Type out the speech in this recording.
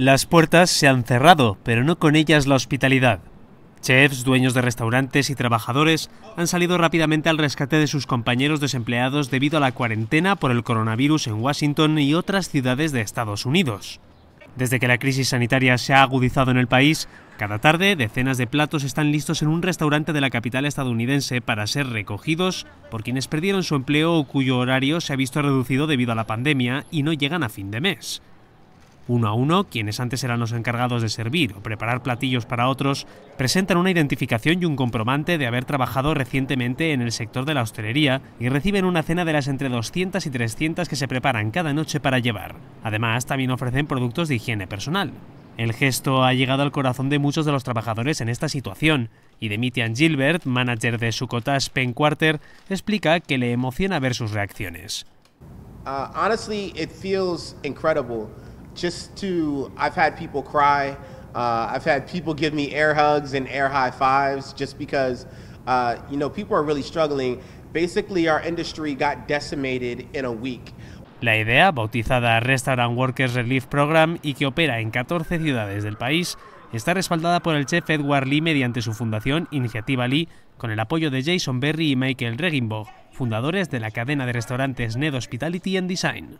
Las puertas se han cerrado, pero no con ellas la hospitalidad. Chefs, dueños de restaurantes y trabajadores han salido rápidamente al rescate de sus compañeros desempleados debido a la cuarentena por el coronavirus en Washington y otras ciudades de Estados Unidos. Desde que la crisis sanitaria se ha agudizado en el país, cada tarde decenas de platos están listos en un restaurante de la capital estadounidense para ser recogidos por quienes perdieron su empleo o cuyo horario se ha visto reducido debido a la pandemia y no llegan a fin de mes. Uno a uno, quienes antes eran los encargados de servir o preparar platillos para otros, presentan una identificación y un comprobante de haber trabajado recientemente en el sector de la hostelería y reciben una cena de las entre 200 y 300 que se preparan cada noche para llevar. Además, también ofrecen productos de higiene personal. El gesto ha llegado al corazón de muchos de los trabajadores en esta situación, y Demitian Gilbert, manager de Sucotash Pen Quarter, explica que le emociona ver sus reacciones. Uh, just to, I've had people cry. Uh, I've had people give me air hugs and high fives just because, uh, you know, people are really struggling. Basically, our industry got decimated in a week. La idea, bautizada Restaurant Workers Relief Program y que opera en 14 ciudades del país, está respaldada por el chef Edward Lee mediante su fundación Iniciativa Lee, con el apoyo de Jason Berry y Michael Regenbog, fundadores de la cadena de restaurantes Ned Hospitality and Design.